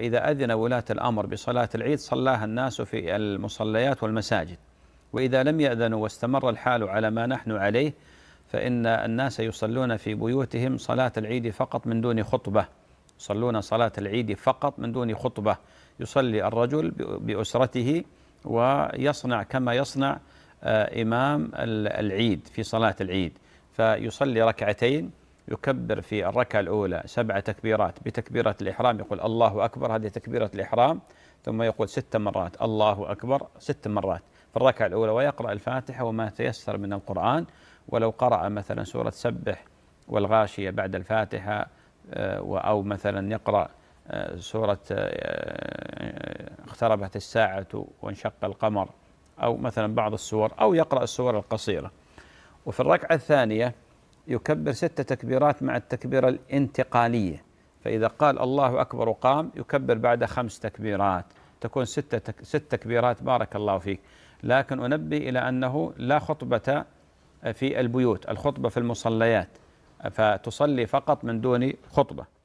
فإذا أذن ولاة الأمر بصلاة العيد صلاها الناس في المصليات والمساجد وإذا لم يأذنوا واستمر الحال على ما نحن عليه فإن الناس يصلون في بيوتهم صلاة العيد فقط من دون خطبة يصلون صلاة العيد فقط من دون خطبة يصلي الرجل بأسرته ويصنع كما يصنع آه، إمام العيد في صلاة العيد فيصلي ركعتين يكبر في الركعة الأولى سبع تكبيرات بتكبيرة الإحرام يقول الله أكبر هذه تكبيرة الإحرام ثم يقول ست مرات الله أكبر ست مرات في الركعة الأولى ويقرأ الفاتحة وما تيسر من القرآن ولو قرأ مثلا سورة سبح والغاشية بعد الفاتحة آه، أو مثلا يقرأ آه، سورة آه، اقتربت الساعة وانشق القمر أو مثلا بعض السور أو يقرأ السور القصيرة وفي الركعة الثانية يكبر ست تكبيرات مع التكبيرة الانتقالية فإذا قال الله أكبر وقام يكبر بعد خمس تكبيرات تكون ستة تك ست تكبيرات بارك الله فيك لكن أنبه إلى أنه لا خطبة في البيوت الخطبة في المصليات فتصلي فقط من دون خطبة